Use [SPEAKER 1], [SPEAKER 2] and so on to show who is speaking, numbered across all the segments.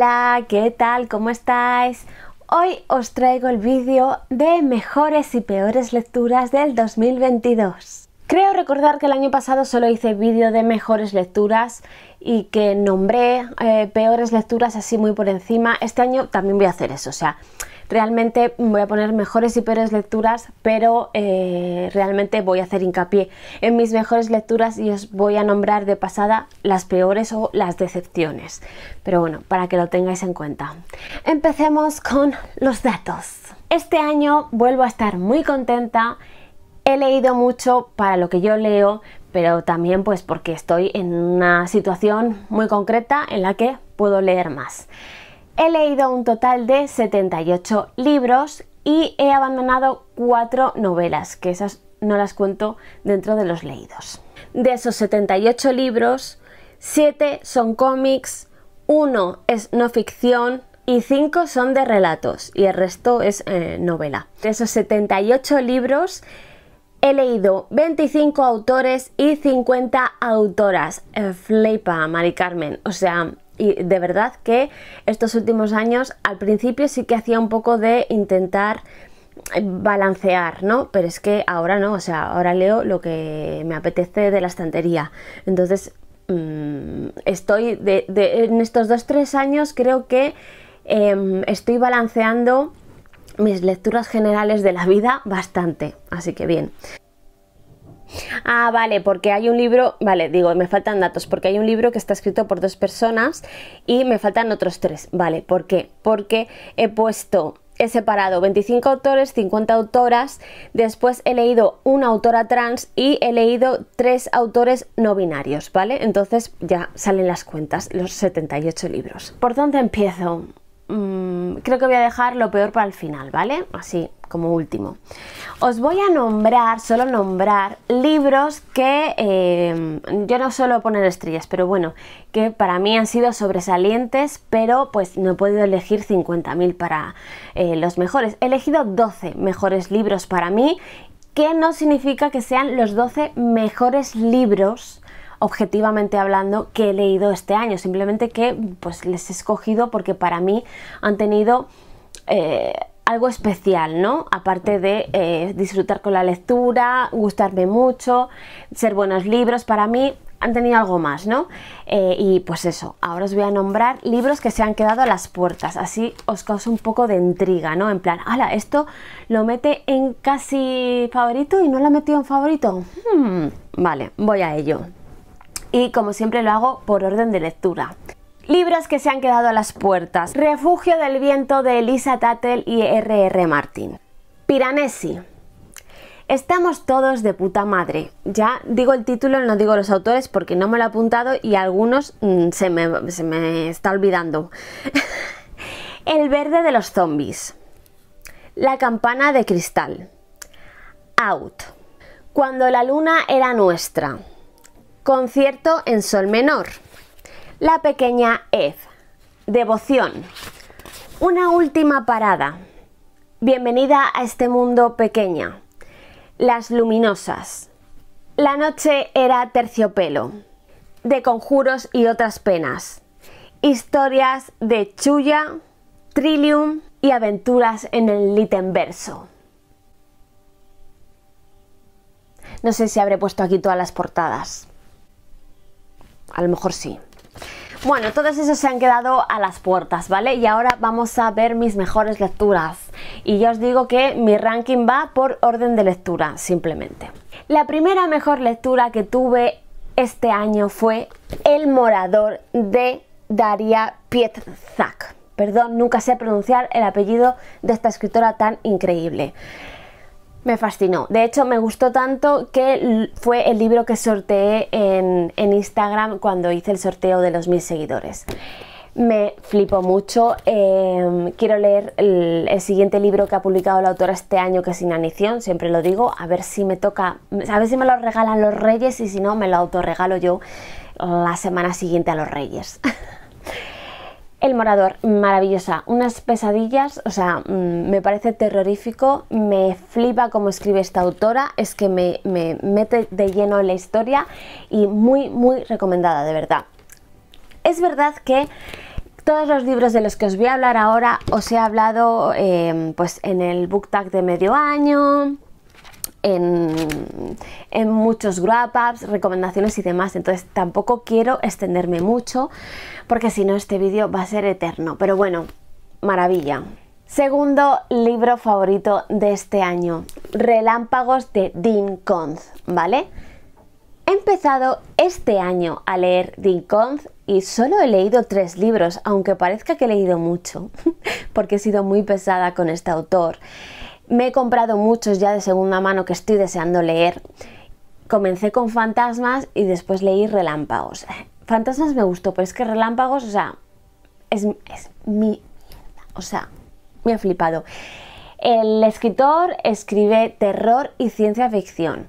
[SPEAKER 1] Hola, ¿qué tal? ¿Cómo estáis? Hoy os traigo el vídeo de mejores y peores lecturas del 2022. Creo recordar que el año pasado solo hice vídeo de mejores lecturas y que nombré eh, peores lecturas así muy por encima. Este año también voy a hacer eso, o sea, realmente voy a poner mejores y peores lecturas, pero eh, realmente voy a hacer hincapié en mis mejores lecturas y os voy a nombrar de pasada las peores o las decepciones. Pero bueno, para que lo tengáis en cuenta. Empecemos con los datos. Este año vuelvo a estar muy contenta He leído mucho para lo que yo leo, pero también pues porque estoy en una situación muy concreta en la que puedo leer más. He leído un total de 78 libros y he abandonado cuatro novelas, que esas no las cuento dentro de los leídos. De esos 78 libros, 7 son cómics, 1 es no ficción y 5 son de relatos y el resto es eh, novela. De esos 78 libros, He leído 25 autores y 50 autoras. Eh, flipa, Mari Carmen. O sea, de verdad que estos últimos años al principio sí que hacía un poco de intentar eh, balancear, ¿no? Pero es que ahora no, o sea, ahora leo lo que me apetece de la estantería. Entonces, mm, estoy de, en estos dos, tres años creo que em, estoy balanceando mis lecturas generales de la vida bastante, así que bien. Ah, vale, porque hay un libro, vale, digo, me faltan datos, porque hay un libro que está escrito por dos personas y me faltan otros tres, vale, ¿por qué? Porque he puesto, he separado 25 autores, 50 autoras, después he leído una autora trans y he leído tres autores no binarios, ¿vale? Entonces ya salen las cuentas, los 78 libros. ¿Por dónde empiezo? Mm, creo que voy a dejar lo peor para el final, ¿vale? Así, como último. Os voy a nombrar, solo nombrar, libros que eh, yo no suelo poner estrellas, pero bueno, que para mí han sido sobresalientes, pero pues no he podido elegir 50.000 para eh, los mejores. He elegido 12 mejores libros para mí, que no significa que sean los 12 mejores libros objetivamente hablando, que he leído este año. Simplemente que pues les he escogido porque para mí han tenido... Eh, algo especial, ¿no? Aparte de eh, disfrutar con la lectura, gustarme mucho, ser buenos libros, para mí han tenido algo más, ¿no? Eh, y pues eso, ahora os voy a nombrar libros que se han quedado a las puertas, así os causa un poco de intriga, ¿no? En plan, ala, esto lo mete en casi favorito y no lo ha metido en favorito. Hmm, vale, voy a ello y como siempre lo hago por orden de lectura. Libros que se han quedado a las puertas. Refugio del viento de Elisa Tattel y R.R. R. Martin. Piranesi. Estamos todos de puta madre. Ya digo el título, no digo los autores porque no me lo he apuntado y algunos mm, se, me, se me está olvidando. el verde de los zombies. La campana de cristal. Out. Cuando la luna era nuestra. Concierto en Sol menor. La pequeña E, Devoción. Una última parada. Bienvenida a este mundo pequeña. Las luminosas. La noche era terciopelo. De conjuros y otras penas. Historias de Chulla Trillium y aventuras en el Litenverso. No sé si habré puesto aquí todas las portadas a lo mejor sí. Bueno, todos esos se han quedado a las puertas, ¿vale? Y ahora vamos a ver mis mejores lecturas. Y ya os digo que mi ranking va por orden de lectura, simplemente. La primera mejor lectura que tuve este año fue El Morador de Daria Pietzak. Perdón, nunca sé pronunciar el apellido de esta escritora tan increíble. Me fascinó. De hecho, me gustó tanto que fue el libro que sorteé en, Instagram cuando hice el sorteo de los mil seguidores. Me flipó mucho. Em, quiero leer el, siguiente libro que ha publicado la autora este año, que es Inanición, siempre lo digo. A ver si me toca, a ver si me lo regalan los reyes y si no, me lo autorregalo yo la semana siguiente a los reyes. El Morador, maravillosa. Unas pesadillas, o sea, mm, me parece terrorífico, me flipa cómo escribe esta autora, es que me, me mete de lleno en la historia y muy, muy recomendada, de verdad. Es verdad que todos los libros de los que os voy a hablar ahora os he hablado eh, pues en el book tag de medio año, en, muchos grab ups, recomendaciones y demás. Entonces tampoco quiero extenderme mucho porque si no este vídeo va a ser eterno. Pero bueno, maravilla. Segundo libro favorito de este año, Relámpagos de Dean Conz, ¿vale? He empezado este año a leer Dean Conz y solo he leído tres libros, aunque parezca que he leído mucho, porque he sido muy pesada con este autor. Me he comprado muchos ya de segunda mano que estoy deseando leer. Comencé con Fantasmas y después leí Relámpagos. Fantasmas me gustó, pero es que Relámpagos, o sea, es, mi... O sea, me ha flipado. El escritor escribe terror y ciencia ficción.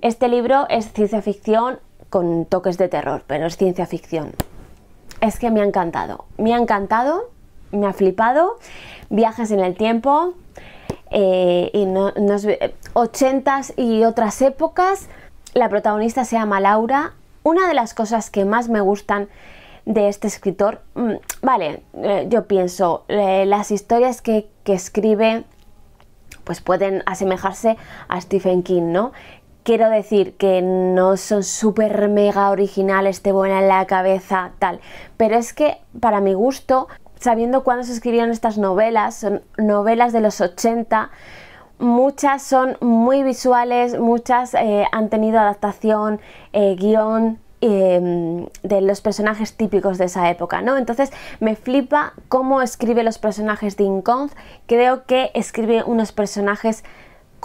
[SPEAKER 1] Este libro es ciencia ficción con toques de terror, pero es ciencia ficción. Es que me ha encantado, me ha encantado, me ha flipado. Viajes en el tiempo, eh, y no, 80 eh, y otras épocas. La protagonista se llama Laura. Una de las cosas que más me gustan de este escritor, mm, vale, eh, yo pienso, las historias que, que escribe pues pueden asemejarse a Stephen King, ¿no? Quiero decir que no son súper mega originales, te vuelan la cabeza, tal. Pero es que, para mi gusto, sabiendo cuándo se escribieron estas novelas, son novelas de los 80, muchas son muy visuales, muchas eh, han tenido adaptación, eh, guión em, de los personajes típicos de esa época, ¿no? Entonces me flipa cómo escribe los personajes de Inconz. creo que escribe unos personajes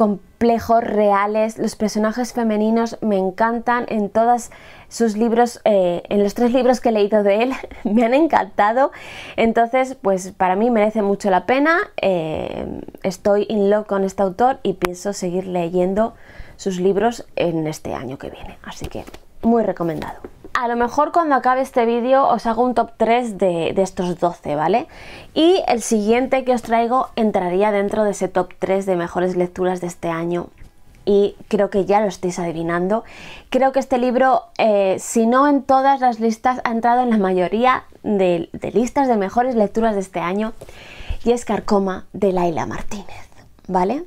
[SPEAKER 1] complejos, reales. Los personajes femeninos me encantan en todos sus libros, eh, en los tres libros que he leído de él, me han encantado. Entonces, pues para mí merece mucho la pena. Eh, estoy in love con este autor y pienso seguir leyendo sus libros en este año que viene. Así que muy recomendado a lo mejor cuando acabe este vídeo os hago un top 3 de, estos 12, ¿vale? Y el siguiente que os traigo entraría dentro de ese top 3 de mejores lecturas de este año. Y creo que ya lo estáis adivinando. Creo que este libro, eh, si no en todas las listas, ha entrado en la mayoría de, de listas de mejores lecturas de este año. Y es Carcoma de Laila Martínez, ¿vale?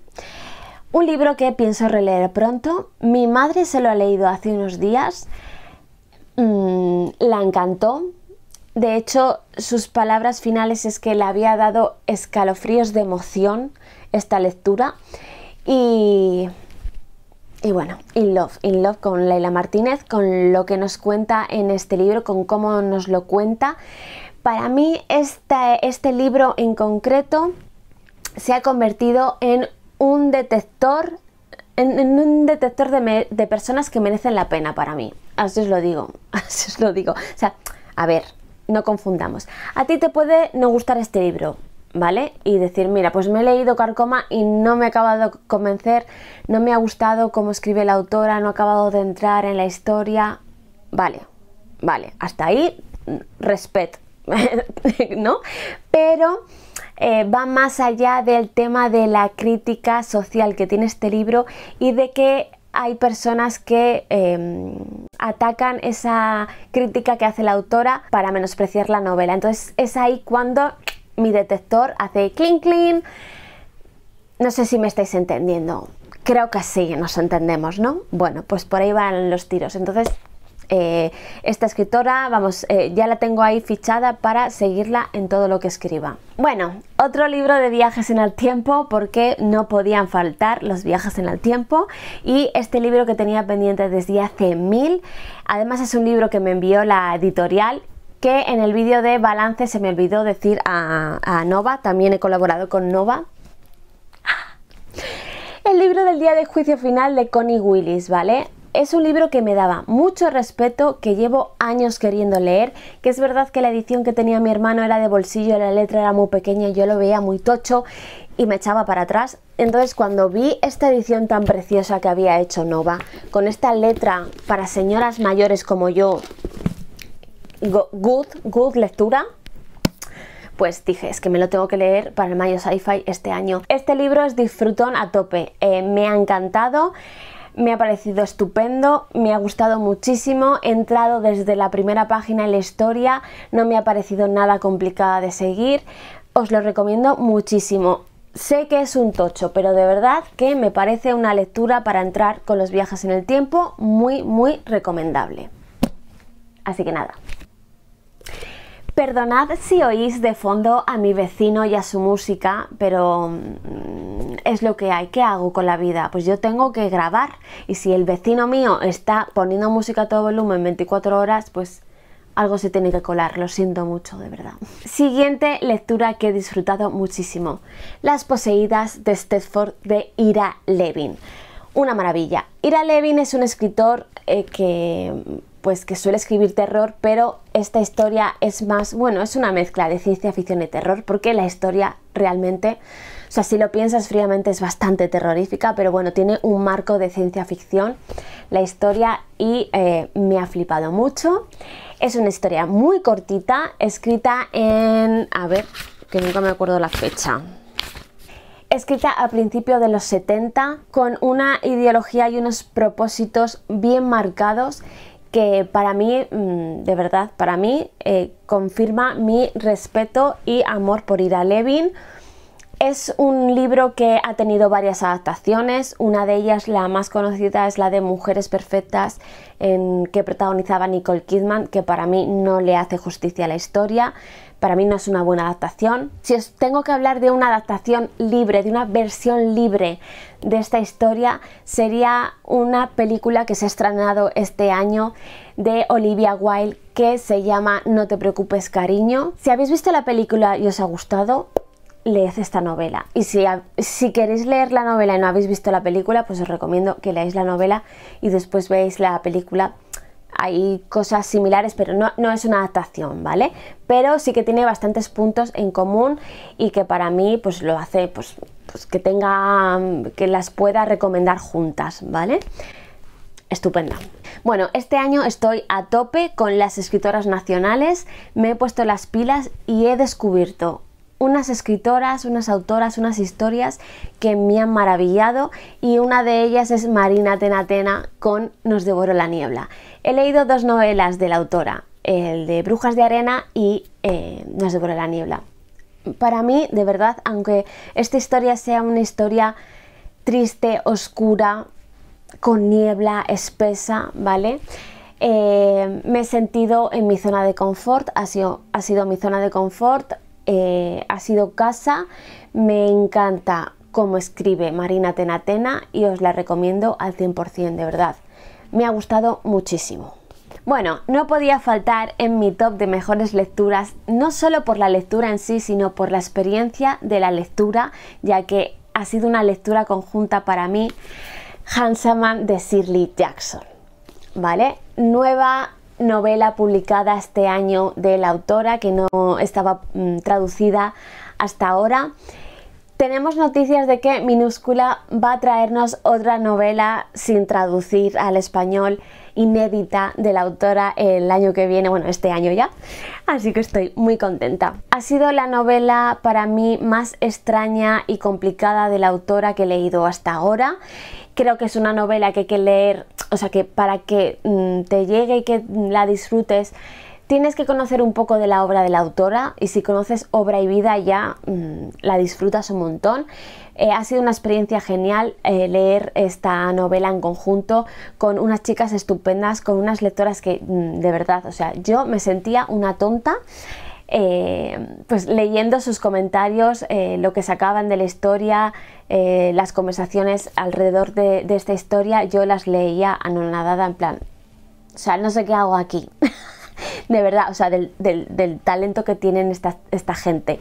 [SPEAKER 1] Un libro que pienso releer pronto. Mi madre se lo ha leído hace unos días. Mm, la encantó. De hecho, sus palabras finales es que le había dado escalofríos de emoción esta lectura. Y, y bueno, In Love, In Love con Leila Martínez, con lo que nos cuenta en este libro, con cómo nos lo cuenta. Para mí este, este libro en concreto se ha convertido en un detector en, un detector de, personas que merecen la pena para mí. Así os lo digo, así os lo digo. O sea, a ver, no confundamos. A ti te puede no gustar este libro, ¿vale? Y decir, mira, pues me he leído Carcoma y no me ha acabado de convencer, no me ha gustado cómo escribe la autora, no ha acabado de entrar en la historia. Vale, vale, hasta ahí, mm, respeto, ¿no? Pero eh, va más allá del tema de la crítica social que tiene este libro y de que hay personas que em, atacan esa crítica que hace la autora para menospreciar la novela. Entonces es ahí cuando mi detector hace clink clink. No sé si me estáis entendiendo. Creo que sí, nos entendemos, ¿no? Bueno, pues por ahí van los tiros. Entonces, eh, esta escritora, vamos, eh, ya la tengo ahí fichada para seguirla en todo lo que escriba. Bueno, otro libro de viajes en el tiempo porque no podían faltar los viajes en el tiempo y este libro que tenía pendiente desde hace mil, además es un libro que me envió la editorial que en el vídeo de balance se me olvidó decir a, a Nova, también he colaborado con Nova el libro del día de juicio final de Connie Willis, ¿vale? Es un libro que me daba mucho respeto, que llevo años queriendo leer, que es verdad que la edición que tenía mi hermano era de bolsillo, la letra era muy pequeña, y yo lo veía muy tocho y me echaba para atrás. Entonces cuando vi esta edición tan preciosa que había hecho Nova, con esta letra para señoras mayores como yo, good, good lectura, pues dije, es que me lo tengo que leer para el Mayo Sci-Fi este año. Este libro es disfrutón a tope, eh, me ha encantado me ha parecido estupendo, me ha gustado muchísimo, he entrado desde la primera página en la historia, no me ha parecido nada complicada de seguir, os lo recomiendo muchísimo. Sé que es un tocho, pero de verdad que me parece una lectura para entrar con los viajes en el tiempo muy, muy recomendable. Así que nada. Perdonad si oís de fondo a mi vecino y a su música, pero mm, es lo que hay. ¿Qué hago con la vida? Pues yo tengo que grabar y si el vecino mío está poniendo música a todo volumen 24 horas, pues algo se tiene que colar, lo siento mucho, de verdad. Siguiente lectura que he disfrutado muchísimo. Las poseídas de Stedford de Ira Levin. Una maravilla. Ira Levin es un escritor eh, que pues que suele escribir terror, pero esta historia es más, bueno, es una mezcla de ciencia ficción y terror, porque la historia realmente, o sea, si lo piensas fríamente es bastante terrorífica, pero bueno, tiene un marco de ciencia ficción la historia y eh, me ha flipado mucho. Es una historia muy cortita, escrita en, a ver, que nunca me acuerdo la fecha escrita a principios de los 70 con una ideología y unos propósitos bien marcados que para mí, mm, de verdad, para mí eh, confirma mi respeto y amor por Ida Levin, es un libro que ha tenido varias adaptaciones, una de ellas, la más conocida, es la de Mujeres Perfectas, en que protagonizaba Nicole Kidman, que para mí no le hace justicia a la historia, para mí no es una buena adaptación. Si os tengo que hablar de una adaptación libre, de una versión libre de esta historia, sería una película que se ha estrenado este año de Olivia Wilde que se llama No te preocupes cariño. Si habéis visto la película y os ha gustado, leed esta novela. Y si, queréis leer la novela y no habéis visto la película, pues os recomiendo que leáis la novela y después veáis la película. Hay cosas similares, pero no, es una adaptación, ¿vale? Pero sí que tiene bastantes puntos en común y que para mí pues lo hace pues, pues que tenga que las pueda recomendar juntas, ¿vale? estupenda. Bueno, este año estoy a tope con las escritoras nacionales, me he puesto las pilas y he descubierto unas escritoras, unas autoras, unas historias que me han maravillado y una de ellas es Marina Tenatena con Nos devoró la niebla. He leído dos novelas de la autora, el de Brujas de Arena y eh, Nos devoró la niebla. Para mí, de verdad, aunque esta historia sea una historia triste, oscura, con niebla espesa, ¿vale? Eh, me he sentido en mi zona de confort, ha sido, ha sido mi zona de confort, eh, ha sido casa. Me encanta cómo escribe Marina Tenatena y os la recomiendo al 100%, de verdad. Me ha gustado muchísimo. Bueno, no podía faltar en mi top de mejores lecturas, no solo por la lectura en sí, sino por la experiencia de la lectura, ya que ha sido una lectura conjunta para mí, Hanselman de Shirley Jackson. ¿Vale? Nueva novela publicada este año de la autora que no estaba mm, traducida hasta ahora. Tenemos noticias de que Minúscula va a traernos otra novela sin traducir al español inédita de la autora el año que viene, bueno, este año ya. Así que estoy muy contenta. Ha sido la novela para mí más extraña y complicada de la autora que he leído hasta ahora. Creo que es una novela que hay que leer, o sea, que para que mm, te llegue y que la disfrutes Tienes que conocer un poco de la obra de la autora y si conoces obra y vida ya mm, la disfrutas un montón. Eh, ha sido una experiencia genial eh, leer esta novela en conjunto con unas chicas estupendas, con unas lectoras que mm, de verdad, o sea, yo me sentía una tonta. Eh, pues leyendo sus comentarios, lo que sacaban de la historia, las conversaciones alrededor de, de, esta historia, yo las leía anonadada en plan, o sea, no sé qué hago aquí. de verdad, o sea, del, del, talento que tienen esta, gente.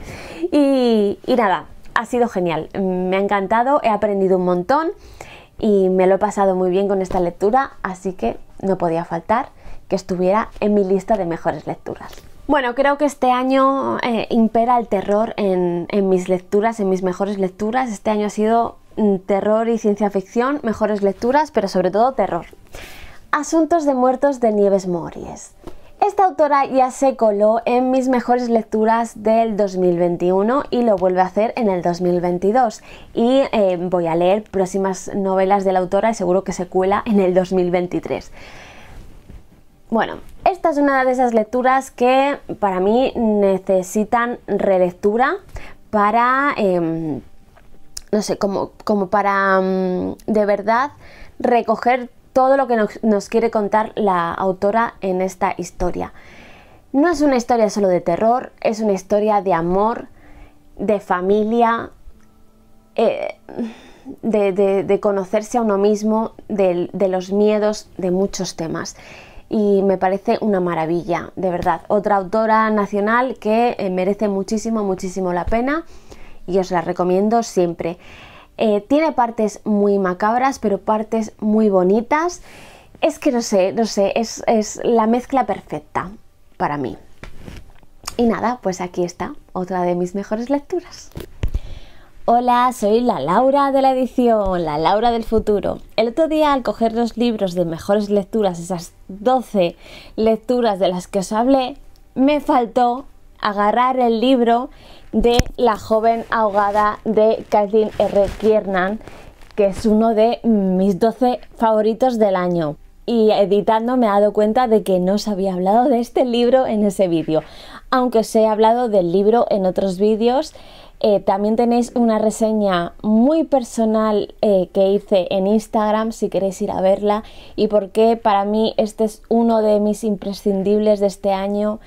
[SPEAKER 1] Y, nada, ha sido genial, me ha encantado, he aprendido un montón y me lo he pasado muy bien con esta lectura, así que no podía faltar que estuviera en mi lista de mejores lecturas. Bueno, creo que este año eh, impera el terror en, mis lecturas, en mis mejores lecturas. Este año ha sido mm, terror y ciencia ficción, mejores lecturas, pero sobre todo terror. Asuntos de muertos de Nieves Mories. Esta autora ya se coló en mis mejores lecturas del 2021 y lo vuelve a hacer en el 2022. Y eh, voy a leer próximas novelas de la autora y seguro que se cuela en el 2023. Bueno, esta es una de esas lecturas que para mí necesitan relectura para, eh, no sé, como, como para mm, de verdad recoger todo lo que nos, quiere contar la autora en esta historia. No es una historia solo de terror, es una historia de amor, de familia, eh, de, conocerse a uno mismo, de, los miedos, de muchos temas. Y me parece una maravilla, de verdad. Otra autora nacional que eh, merece muchísimo, muchísimo la pena y os la recomiendo siempre. Eh, tiene partes muy macabras, pero partes muy bonitas. Es que no sé, no sé, es, es la mezcla perfecta para mí. Y nada, pues aquí está, otra de mis mejores lecturas. Hola, soy la Laura de la edición, la Laura del futuro. El otro día al coger los libros de mejores lecturas, esas 12 lecturas de las que os hablé, me faltó agarrar el libro de La joven ahogada de Kathleen R. Kiernan, que es uno de mis 12 favoritos del año. Y editando me he dado cuenta de que no os había hablado de este libro en ese vídeo, aunque os he hablado del libro en otros vídeos. Eh, también tenéis una reseña muy personal eh, que hice en Instagram si queréis ir a verla y porque para mí este es uno de mis imprescindibles de este año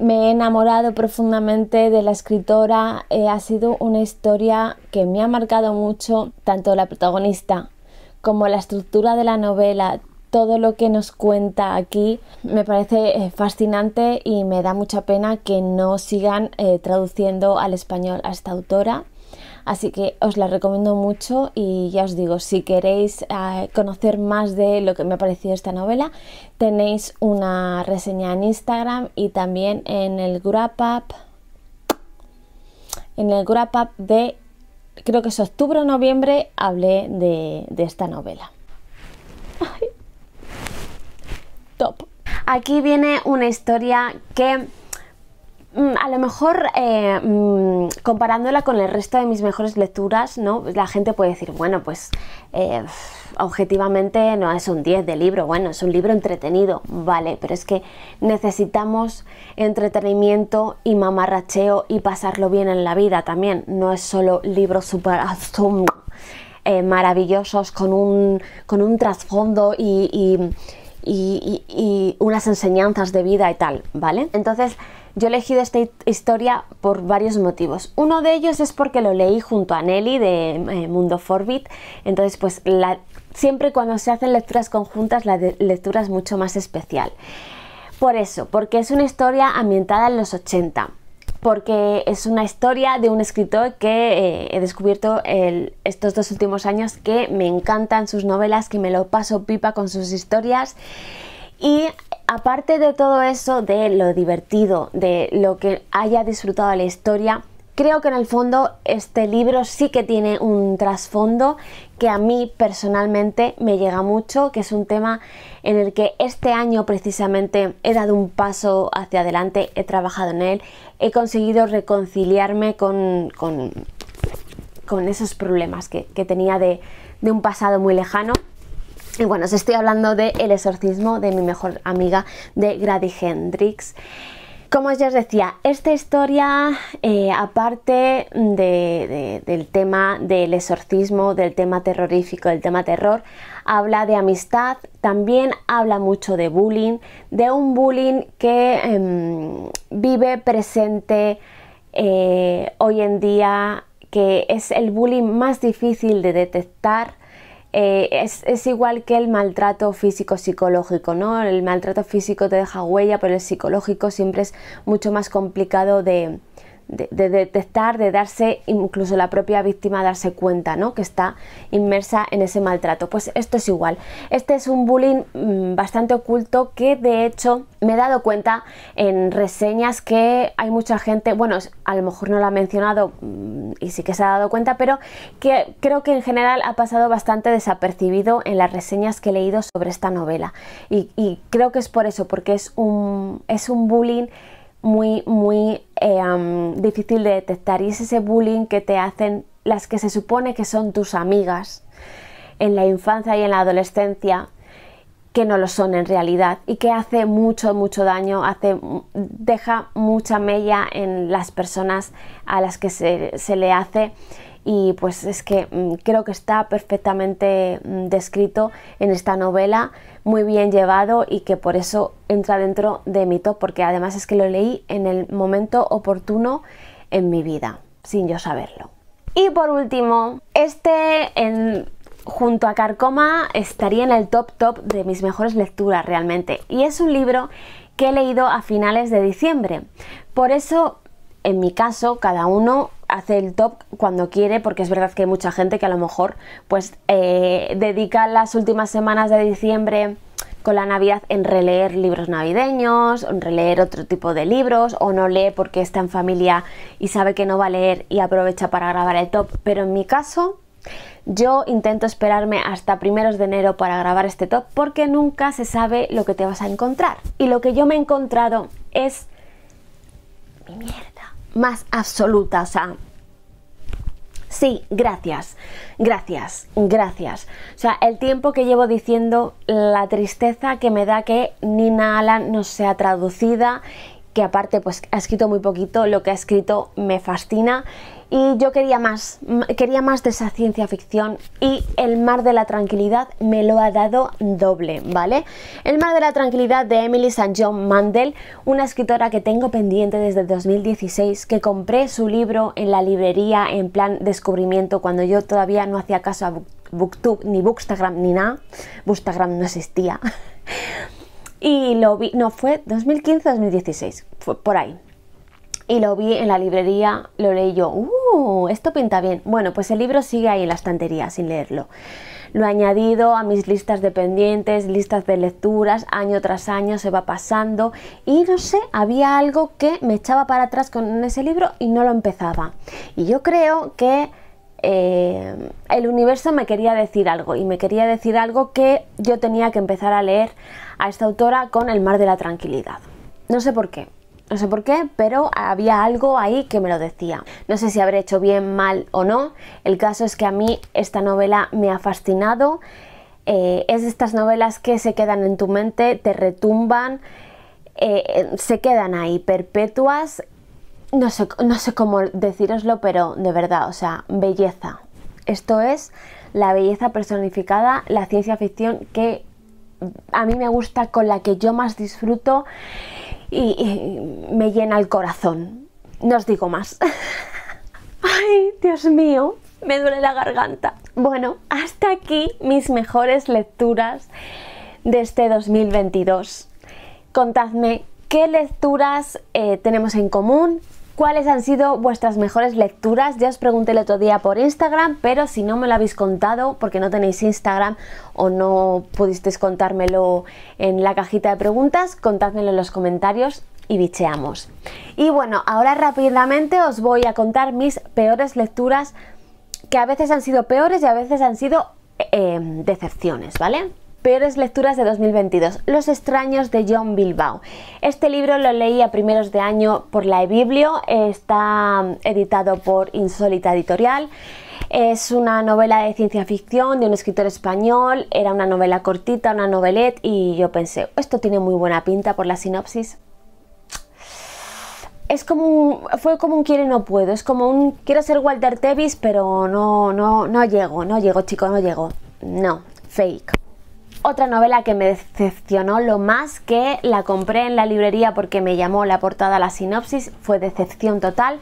[SPEAKER 1] me he enamorado profundamente de la escritora, eh, ha sido una historia que me ha marcado mucho, tanto la protagonista como la estructura de la novela, todo lo que nos cuenta aquí me parece eh, fascinante y me da mucha pena que no sigan eh, traduciendo al español a esta autora. Así que os la recomiendo mucho y ya os digo, si queréis eh, conocer más de lo que me ha parecido esta novela, tenéis una reseña en Instagram y también en el Grab Up, en el Grab Up de, creo que es octubre o noviembre, hablé de, de esta novela. Top. Aquí viene una historia que Mm, a lo mejor eh, mm, comparándola con el resto de mis mejores lecturas, ¿no? La gente puede decir, bueno, pues eh, objetivamente no es un 10 de libro, bueno, es un libro entretenido, vale, pero es que necesitamos entretenimiento y mamarracheo y pasarlo bien en la vida también, no es solo libros super eh, maravillosos con un, con un trasfondo y, y, y, y unas enseñanzas de vida y tal, ¿vale? Entonces, yo he elegido esta historia por varios motivos. Uno de ellos es porque lo leí junto a Nelly de eh, Mundo Forbit, entonces pues la, siempre cuando se hacen lecturas conjuntas la lectura es mucho más especial. Por eso, porque es una historia ambientada en los 80, porque es una historia de un escritor que eh, he descubierto estos dos últimos años que me encantan sus novelas, que me lo paso pipa con sus historias y aparte de todo eso, de lo divertido, de lo que haya disfrutado la historia, creo que en el fondo este libro sí que tiene un trasfondo que a mí personalmente me llega mucho, que es un tema en el que este año precisamente he dado un paso hacia adelante, he trabajado en él, he conseguido reconciliarme con, esos problemas que, tenía de, de un pasado muy lejano y bueno, os estoy hablando del El exorcismo de mi mejor amiga de Grady Hendrix. Como ya os decía, esta historia, eh, aparte del tema del exorcismo, del tema terrorífico, del tema terror, habla de amistad, también habla mucho de bullying, de un bullying que em, vive presente eh, hoy en día, que es el bullying más difícil de detectar eh, es, es, igual que el maltrato físico-psicológico, ¿no? El maltrato físico te deja huella, pero el psicológico siempre es mucho más complicado de, de, detectar, de darse, incluso la propia víctima darse cuenta, ¿no? Que está inmersa en ese maltrato. Pues esto es igual. Este es un bullying mm, bastante oculto que de hecho me he dado cuenta en reseñas que hay mucha gente, bueno, a lo mejor no lo ha mencionado mm, y sí que se ha dado cuenta, pero que creo que en general ha pasado bastante desapercibido en las reseñas que he leído sobre esta novela. Y, y creo que es por eso, porque es un, es un bullying muy, muy eh, difícil de detectar y es ese bullying que te hacen las que se supone que son tus amigas en la infancia y en la adolescencia que no lo son en realidad y que hace mucho, mucho daño, hace, deja mucha mella en las personas a las que se, se le hace y pues es que mm, creo que está perfectamente mm, descrito en esta novela, muy bien llevado y que por eso entra dentro de mi top, porque además es que lo leí en el momento oportuno en mi vida, sin yo saberlo. Y por último, este en, junto a Carcoma estaría en el top top de mis mejores lecturas realmente. Y es un libro que he leído a finales de diciembre. Por eso, en mi caso, cada uno hace el top cuando quiere, porque es verdad que hay mucha gente que a lo mejor pues eh, dedica las últimas semanas de diciembre con la Navidad en releer libros navideños, en releer otro tipo de libros, o no lee porque está en familia y sabe que no va a leer y aprovecha para grabar el top. Pero en mi caso, yo intento esperarme hasta primeros de enero para grabar este top porque nunca se sabe lo que te vas a encontrar. Y lo que yo me he encontrado es mi mierda más absoluta. O sea, sí, gracias, gracias, gracias. O sea, el tiempo que llevo diciendo la tristeza que me da que Nina Alan no sea traducida, que aparte pues ha escrito muy poquito, lo que ha escrito me fascina y yo quería más, quería más de esa ciencia ficción y El mar de la tranquilidad me lo ha dado doble, ¿vale? El mar de la tranquilidad de Emily St. John Mandel, una escritora que tengo pendiente desde 2016, que compré su libro en la librería en plan descubrimiento cuando yo todavía no hacía caso a Booktube ni Bookstagram ni nada, Bookstagram no existía. y lo vi, no, fue 2015-2016, fue por ahí, y lo vi en la librería, lo leí yo, ¡uh! Esto pinta bien. Bueno, pues el libro sigue ahí en la estantería sin leerlo. Lo he añadido a mis listas de pendientes, listas de lecturas, año tras año se va pasando y no sé, había algo que me echaba para atrás con ese libro y no lo empezaba. Y yo creo que eh, el universo me quería decir algo y me quería decir algo que yo tenía que empezar a leer a esta autora con El mar de la tranquilidad. No sé por qué, no sé por qué, pero había algo ahí que me lo decía. No sé si habré hecho bien, mal o no. El caso es que a mí esta novela me ha fascinado. Eh, es de estas novelas que se quedan en tu mente, te retumban, eh, eh, se quedan ahí, perpetuas. No sé, no sé cómo deciroslo, pero de verdad, o sea, belleza. Esto es la belleza personificada, la ciencia ficción que a mí me gusta, con la que yo más disfruto y, me llena el corazón. No os digo más. Ay, Dios mío, me duele la garganta. Bueno, hasta aquí mis mejores lecturas de este 2022. Contadme qué lecturas eh, tenemos en común, cuáles han sido vuestras mejores lecturas. Ya os pregunté el otro día por Instagram, pero si no me lo habéis contado porque no tenéis Instagram o no pudisteis contármelo en la cajita de preguntas, contádmelo en los comentarios y bicheamos. Y bueno, ahora rápidamente os voy a contar mis peores lecturas que a veces han sido peores y a veces han sido eh, decepciones, ¿vale? lecturas de 2022, Los extraños de John Bilbao. Este libro lo leí a primeros de año por la eBiblio, está mm, editado por Insólita Editorial. Es una novela de ciencia ficción de un escritor español, era una novela cortita, una novelette y yo pensé, esto tiene muy buena pinta por la sinopsis. Es como un, fue como un quiere no puedo, es como un quiero ser Walter Tevis, pero no no no llego, no llego, chico, no llego. No, fake. Otra novela que me decepcionó lo más que la compré en la librería porque me llamó la portada la sinopsis fue Decepción Total,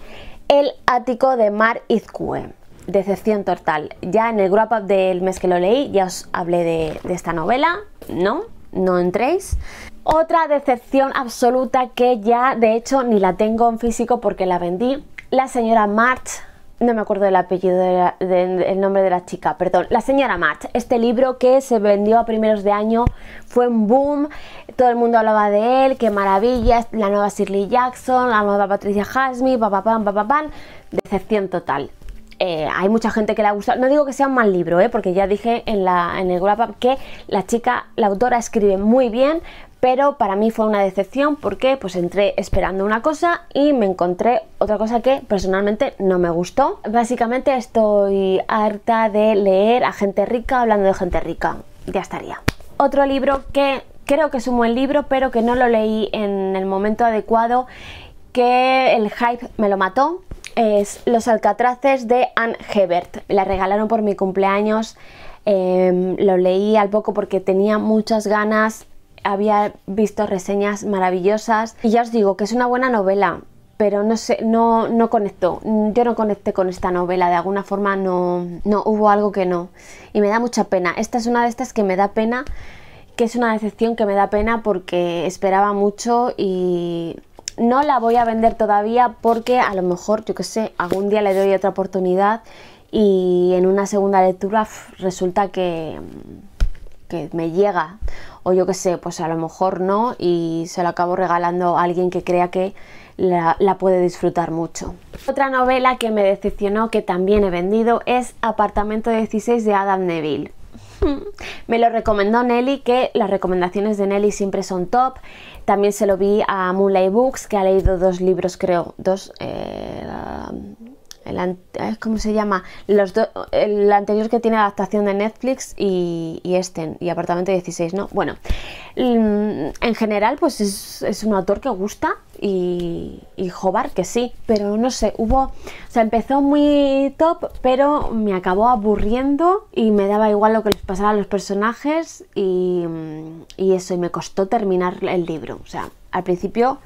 [SPEAKER 1] El Ático de Mar Izcue. Decepción total. Ya en el wrap up del mes que lo leí ya os hablé de, de esta novela, ¿no? No entréis. Otra decepción absoluta que ya de hecho ni la tengo en físico porque la vendí. La señora March no me acuerdo del apellido, del nombre de la chica, perdón, La señora Match, este libro que se vendió a primeros de año, fue un boom, todo el mundo hablaba de él, qué maravilla, la nueva Shirley Jackson, la nueva Patricia Hasmi, papapam, papapam, decepción total. Eh, hay mucha gente que le ha gustado, no digo que sea un mal libro, eh, porque ya dije en, la, en el wrap-up que la chica, la autora escribe muy bien, pero para mí fue una decepción porque pues entré esperando una cosa y me encontré otra cosa que personalmente no me gustó. Básicamente estoy harta de leer a gente rica hablando de gente rica. Ya estaría. Otro libro que creo que es un buen libro, pero que no lo leí en el momento adecuado, que el hype me lo mató, es Los Alcatraces de Anne Hebert. La regalaron por mi cumpleaños. Em, lo leí al poco porque tenía muchas ganas había visto reseñas maravillosas y ya os digo que es una buena novela, pero no sé, no, no conectó. Yo no conecté con esta novela, de alguna forma no, no hubo algo que no. Y me da mucha pena. Esta es una de estas que me da pena, que es una decepción que me da pena porque esperaba mucho y no la voy a vender todavía porque a lo mejor, yo qué sé, algún día le doy otra oportunidad y en una segunda lectura resulta que que me llega o yo qué sé, pues a lo mejor no y se lo acabo regalando a alguien que crea que la, puede disfrutar mucho. Otra novela que me decepcionó que también he vendido es Apartamento 16 de Adam Neville. me lo recomendó Nelly, que las recomendaciones de Nelly siempre son top. También se lo vi a Moonlight Books, que ha leído dos libros, creo, dos, eh, ¿cómo se llama? Los el anterior que tiene adaptación de Netflix y, este, y Apartamento 16, ¿no? Bueno, mm, en general, pues es, un autor que gusta y, y Jobar que sí, pero no sé, hubo, o sea, empezó muy top, pero me acabó aburriendo y me daba igual lo que les pasara a los personajes y, mm, eso, y me costó terminar el libro, o sea, al principio...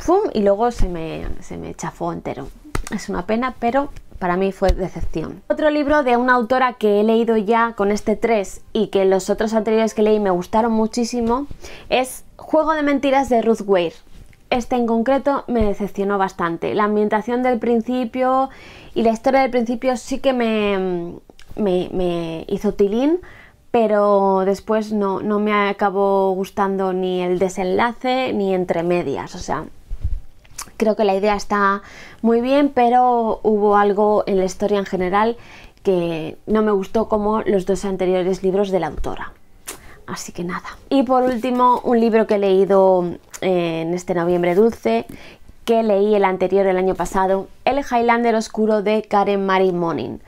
[SPEAKER 1] ¡Fum! Y luego se me, se me chafó entero. Es una pena, pero para mí fue decepción. Otro libro de una autora que he leído ya con este 3 y que los otros anteriores que leí me gustaron muchísimo es Juego de Mentiras de Ruth Ware. Este en concreto me decepcionó bastante. La ambientación del principio y la historia del principio sí que me, me, hizo tilín, pero después no, no me acabó gustando ni el desenlace ni entre medias. O sea, creo que la idea está muy bien, pero hubo algo en la historia en general que no me gustó como los dos anteriores libros de la autora. Así que nada. Y por último, un libro que he leído eh, en este noviembre dulce, que leí el anterior el año pasado, El Highlander Oscuro de Karen marie Monin.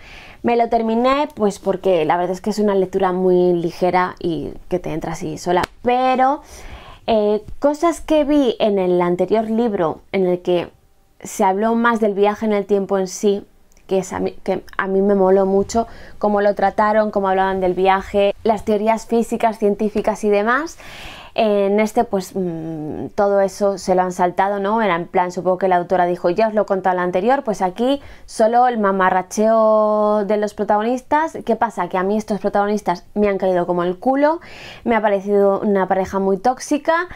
[SPEAKER 1] Me lo terminé pues porque la verdad es que es una lectura muy ligera y que te entra así sola, pero eh, cosas que vi en el anterior libro en el que se habló más del viaje en el tiempo en sí, que, es a mí, que a mí me moló mucho, cómo lo trataron, cómo hablaban del viaje, las teorías físicas, científicas y demás. En este, pues mm, todo eso se lo han saltado, ¿no? Era en plan, supongo que la autora dijo, ya os lo he contado la anterior, pues aquí solo el mamarracheo de los protagonistas. ¿Qué pasa? Que a mí estos protagonistas me han caído como el culo, me ha parecido una pareja muy tóxica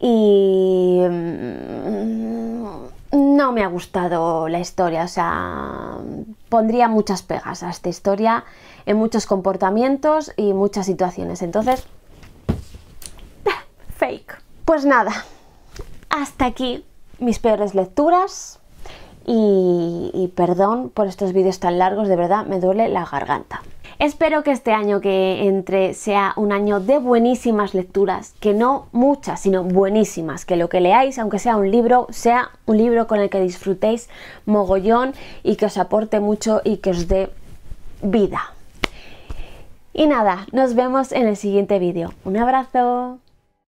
[SPEAKER 1] y mm, no me ha gustado la historia, o sea, pondría muchas pegas a esta historia en muchos comportamientos y muchas situaciones. Entonces, fake. Pues nada, hasta aquí mis peores lecturas y, y perdón por estos vídeos tan largos, de verdad me duele la garganta. Espero que este año que entre sea un año de buenísimas lecturas, que no muchas, sino buenísimas, que lo que leáis, aunque sea un libro, sea un libro con el que disfrutéis mogollón y que os aporte mucho y que os dé vida. Y nada, nos vemos en el siguiente vídeo. Un abrazo.